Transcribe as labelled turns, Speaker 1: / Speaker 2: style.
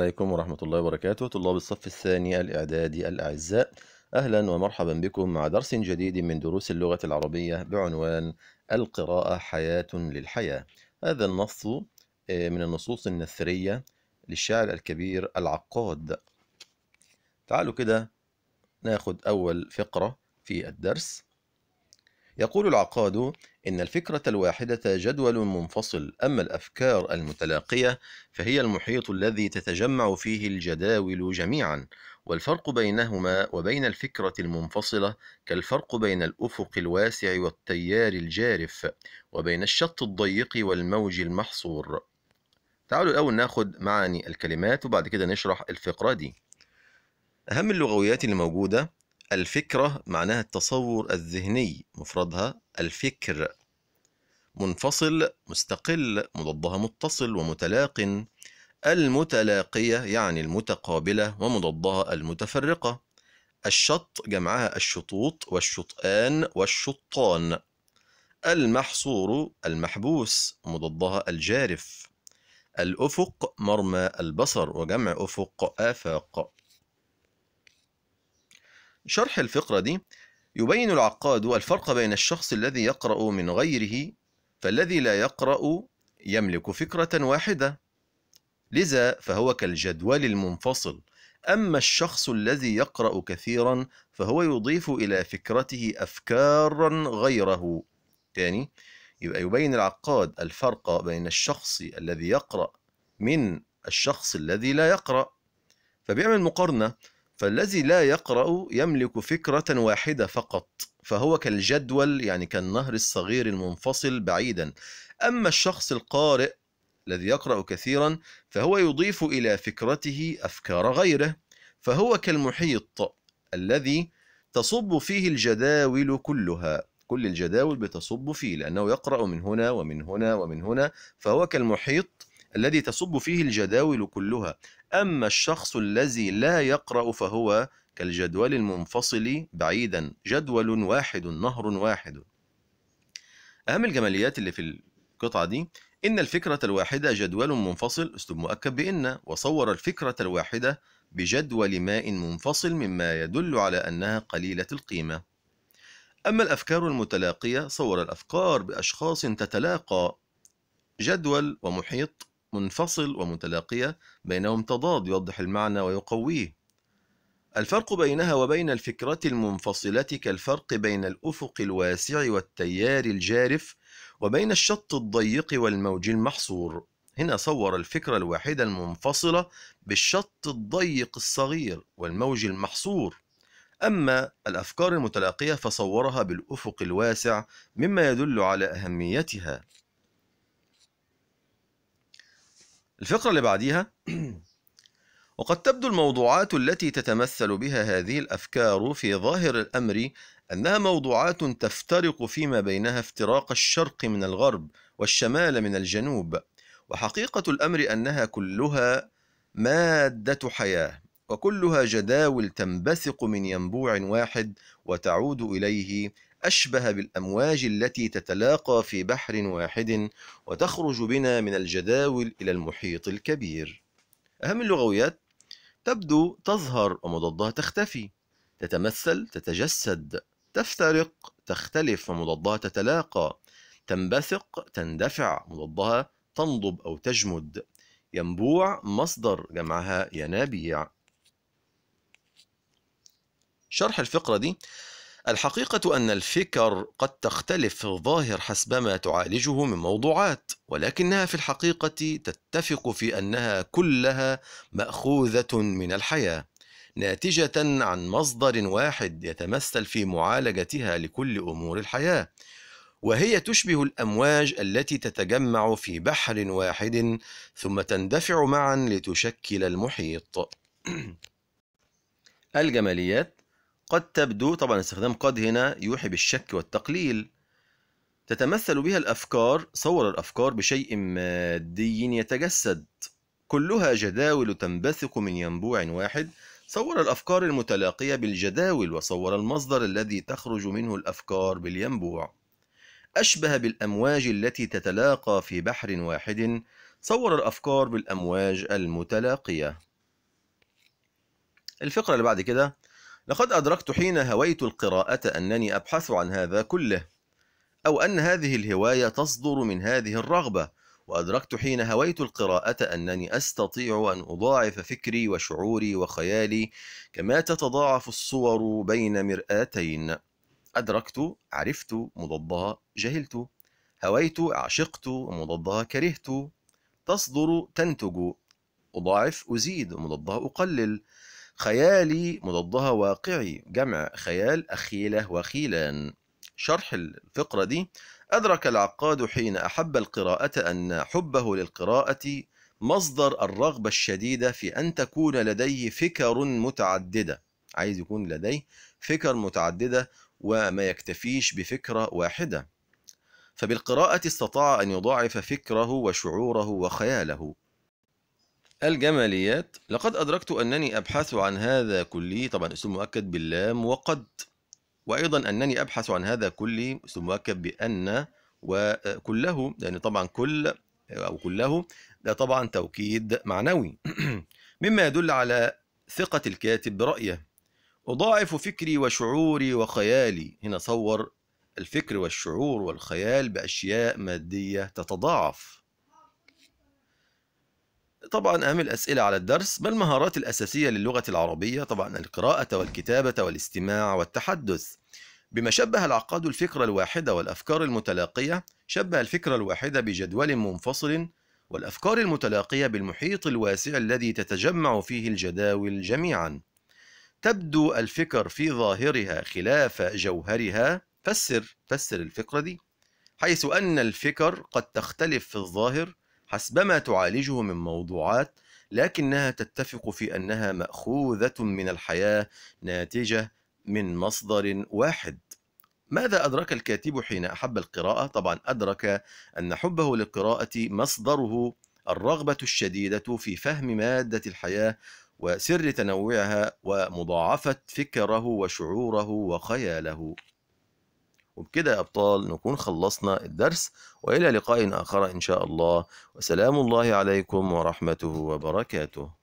Speaker 1: عليكم ورحمة الله وبركاته طلاب الصف الثاني الإعدادي الأعزاء أهلا ومرحبا بكم مع درس جديد من دروس اللغة العربية بعنوان القراءة حياة للحياة هذا النص آه، من النصوص النثرية للشاعر الكبير العقاد تعالوا كده ناخد أول فقرة في الدرس يقول العقاد إن الفكرة الواحدة جدول منفصل أما الأفكار المتلاقية فهي المحيط الذي تتجمع فيه الجداول جميعا والفرق بينهما وبين الفكرة المنفصلة كالفرق بين الأفق الواسع والتيار الجارف وبين الشط الضيق والموج المحصور تعالوا الأول ناخد معاني الكلمات وبعد كده نشرح الفقرة دي أهم اللغويات الموجودة الفكرة معناها التصور الذهني مفردها الفكر منفصل مستقل مضادها متصل ومتلاق المتلاقية يعني المتقابلة ومضادها المتفرقة الشط جمعها الشطوط والشطآن والشطان المحصور المحبوس مضادها الجارف الأفق مرمى البصر وجمع أفق آفاق شرح الفقرة دي يبين العقاد الفرق بين الشخص الذي يقرأ من غيره فالذي لا يقرأ يملك فكرة واحدة لذا فهو كالجدول المنفصل أما الشخص الذي يقرأ كثيرا فهو يضيف إلى فكرته أفكارا غيره تاني يبقى يبين العقاد الفرق بين الشخص الذي يقرأ من الشخص الذي لا يقرأ فبيعمل مقارنة فالذي لا يقرأ يملك فكرة واحدة فقط فهو كالجدول يعني كالنهر الصغير المنفصل بعيدا أما الشخص القارئ الذي يقرأ كثيرا فهو يضيف إلى فكرته أفكار غيره فهو كالمحيط الذي تصب فيه الجداول كلها كل الجداول بتصب فيه لأنه يقرأ من هنا ومن هنا ومن هنا فهو كالمحيط الذي تصب فيه الجداول كلها أما الشخص الذي لا يقرأ فهو كالجدول المنفصل بعيدا جدول واحد نهر واحد أهم الجماليات اللي في القطعة دي إن الفكرة الواحدة جدول منفصل أسلوب مؤكد بإن وصور الفكرة الواحدة بجدول ماء منفصل مما يدل على أنها قليلة القيمة أما الأفكار المتلاقية صور الأفكار بأشخاص تتلاقى جدول ومحيط منفصل ومتلاقية بينهم تضاد يوضح المعنى ويقويه الفرق بينها وبين الفكرة المنفصلة كالفرق بين الأفق الواسع والتيار الجارف وبين الشط الضيق والموج المحصور هنا صور الفكرة الواحدة المنفصلة بالشط الضيق الصغير والموج المحصور أما الأفكار المتلاقية فصورها بالأفق الواسع مما يدل على أهميتها الفقرة اللي بعديها وقد تبدو الموضوعات التي تتمثل بها هذه الأفكار في ظاهر الأمر أنها موضوعات تفترق فيما بينها افتراق الشرق من الغرب والشمال من الجنوب وحقيقة الأمر أنها كلها مادة حياة وكلها جداول تنبثق من ينبوع واحد وتعود إليه أشبه بالأمواج التي تتلاقى في بحر واحد وتخرج بنا من الجداول إلى المحيط الكبير. أهم اللغويات تبدو تظهر ومضادها تختفي، تتمثل تتجسد، تفترق تختلف ومضادها تتلاقى، تنبثق تندفع مضادها تنضب أو تجمد، ينبوع مصدر جمعها ينابيع. شرح الفقرة دي الحقيقة أن الفكر قد تختلف في الظاهر حسبما تعالجه من موضوعات، ولكنها في الحقيقة تتفق في أنها كلها مأخوذة من الحياة، ناتجة عن مصدر واحد يتمثل في معالجتها لكل أمور الحياة، وهي تشبه الأمواج التي تتجمع في بحر واحد ثم تندفع معا لتشكل المحيط. الجماليات قد تبدو طبعا استخدام قد هنا يوحي بالشك والتقليل تتمثل بها الأفكار صور الأفكار بشيء مادي يتجسد كلها جداول تنبثق من ينبوع واحد صور الأفكار المتلاقية بالجداول وصور المصدر الذي تخرج منه الأفكار بالينبوع أشبه بالأمواج التي تتلاقى في بحر واحد صور الأفكار بالأمواج المتلاقية الفقرة اللي بعد كده لقد أدركت حين هويت القراءة أنني أبحث عن هذا كله أو أن هذه الهواية تصدر من هذه الرغبة وأدركت حين هويت القراءة أنني أستطيع أن أضاعف فكري وشعوري وخيالي كما تتضاعف الصور بين مرآتين أدركت عرفت مضادها جهلت هويت عشقت مضادها كرهت تصدر تنتج أضاعف أزيد مضادها أقلل خيالي مضادها واقعي جمع خيال أخيلة وخيلان شرح الفقرة دي أدرك العقاد حين أحب القراءة أن حبه للقراءة مصدر الرغبة الشديدة في أن تكون لديه فكر متعددة عايز يكون لديه فكر متعددة وما يكتفيش بفكرة واحدة فبالقراءة استطاع أن يضاعف فكره وشعوره وخياله الجماليات لقد أدركت أنني أبحث عن هذا كلي طبعا اسم مؤكد باللام وقد وأيضا أنني أبحث عن هذا كلي اسم مؤكد بأن وكله لأن يعني طبعا كل أو كله ده طبعا توكيد معنوي مما يدل على ثقة الكاتب برأيه أضاعف فكري وشعوري وخيالي هنا صور الفكر والشعور والخيال بأشياء مادية تتضاعف طبعا أهم الأسئلة على الدرس ما المهارات الأساسية للغة العربية طبعا القراءة والكتابة والاستماع والتحدث بما شبه العقاد الفكرة الواحدة والأفكار المتلاقية شبه الفكرة الواحدة بجدول منفصل والأفكار المتلاقية بالمحيط الواسع الذي تتجمع فيه الجداول جميعا تبدو الفكر في ظاهرها خلاف جوهرها فسر فسر الفكرة دي حيث أن الفكر قد تختلف في الظاهر حسبما تعالجه من موضوعات لكنها تتفق في انها ماخوذه من الحياه ناتجه من مصدر واحد ماذا أدرك الكاتب حين أحب القراءة؟ طبعا أدرك أن حبه للقراءة مصدره الرغبة الشديدة في فهم مادة الحياة وسر تنوعها ومضاعفة فكره وشعوره وخياله. وبكده يا أبطال نكون خلصنا الدرس وإلى لقاء آخر إن شاء الله وسلام الله عليكم ورحمته وبركاته